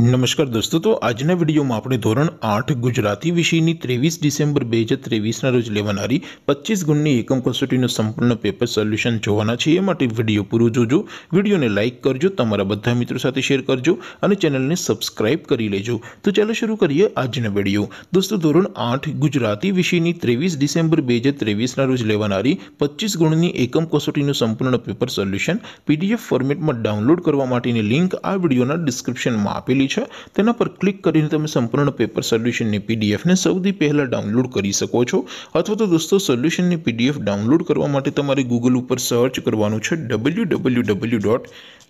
નમસ્કાર દોસ્તો તો આજ ને વિડિયો માં આપણે ધોરણ 8 ગુજરાતી વિષય ની 23 ડિસેમ્બર 2023 ના રોજ લેવાણારી 25 ગુણ ની એકમ કસોટી નું સંપૂર્ણ પેપર સોલ્યુશન જોવાનું છે એમ માટે વિડિયો પૂરો જોજો વિડિયો ને લાઈક કરજો તમારા બધા મિત્રો સાથે શેર કરજો અને ચેનલ ને સબસ્ક્રાઇબ કરી લેજો તો ચાલો શરૂ કરીએ આજ નું વિડિયો દોસ્તો ધોરણ 8 ગુજરાતી વિષય ની 23 ડિસેમ્બર 2023 ના રોજ લેવાણારી 25 ગુણ ની એકમ કસોટી નું સંપૂર્ણ પેપર સોલ્યુશન PDF ફોર્મેટ માં ડાઉનલોડ કરવા માટે ની લિંક આ વિડિયો ના ડિસ્ક્રિપ્શન માં આપેલ છે તેના પર ક્લિક કરીને તમે સંપૂર્ણ પેપર સોલ્યુશન ની પીડીએફ ને સૌથી પહેલા ડાઉનલોડ કરી શકો છો અથવા તો દોસ્તો સોલ્યુશન ની પીડીએફ ડાઉનલોડ કરવા માટે તમારે Google ઉપર સર્ચ કરવાનું છે www.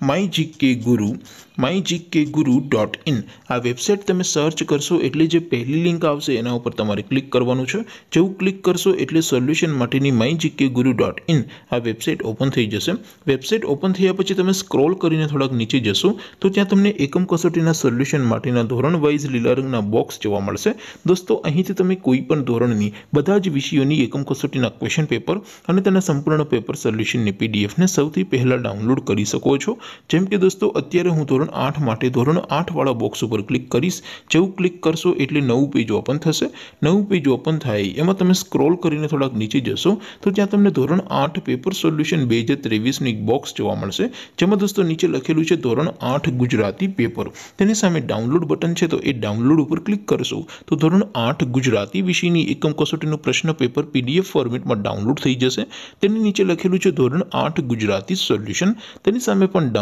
mygkkeguru.in આ વેબસાઈટ તમે સર્ચ કરશો એટલે જે પહેલી લિંક આવશે તેના ઉપર તમારે ક્લિક કરવાનું છે જેવું ક્લિક કરશો એટલે સોલ્યુશન માટેની mygkkeguru.in આ વેબસાઈટ ઓપન થઈ જશે વેબસાઈટ ઓપન થઈયા પછી તમે સ્ક્રોલ કરીને થોડક નીચે જશો તો ત્યાં તમને એકમ કસોટીના સોલ્યુશન માટેનો ધોરણ વાઇઝ લિસ્ટિંગનો બોક્સ જોવા મળશે દોસ્તો અહીંથી તમે કોઈ પણ ધોરણની બધા જ વિષયોની એકમ કસોટીના ક્વેશ્ચન પેપર અને તેના સંપૂર્ણ પેપર સોલ્યુશન ને પીડીએફ ને સૌથી પહેલા ડાઉનલોડ કરી શકો છો જેમ કે દોસ્તો અત્યારે હું ધોરણ આઠ માટે ધોરણ આઠવાળા બોક્સ ઉપર ક્લિક કરીશ જેવું ક્લિક કરશો એટલે નવું પેજ ઓપન થશે નવું પેજ ઓપન થાય એમાં તમે સ્ક્રોલ કરીને થોડાક નીચે જશો તો ત્યાં તમને ધોરણ આઠ પેપર સોલ્યુશન બે હજાર ત્રેવીસની બોક્સ જોવા મળશે જેમાં દોસ્તો નીચે લખેલું છે ધોરણ આઠ ગુજરાતી પેપર તેની સામે ડાઉનલોડ બટન છે તો એ ડાઉનલોડ ઉપર ક્લિક કરશો તો ધોરણ આઠ ગુજરાતી વિષયની એકમ કસોટીનું પ્રશ્ન પેપર પીડીએફ ફોર્મેટમાં ડાઉનલોડ થઈ જશે તેની નીચે લખેલું છે ધોરણ આઠ ગુજરાતી સોલ્યુશન તેની સામે પણ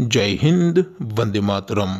जय हिंद वंदे मातरम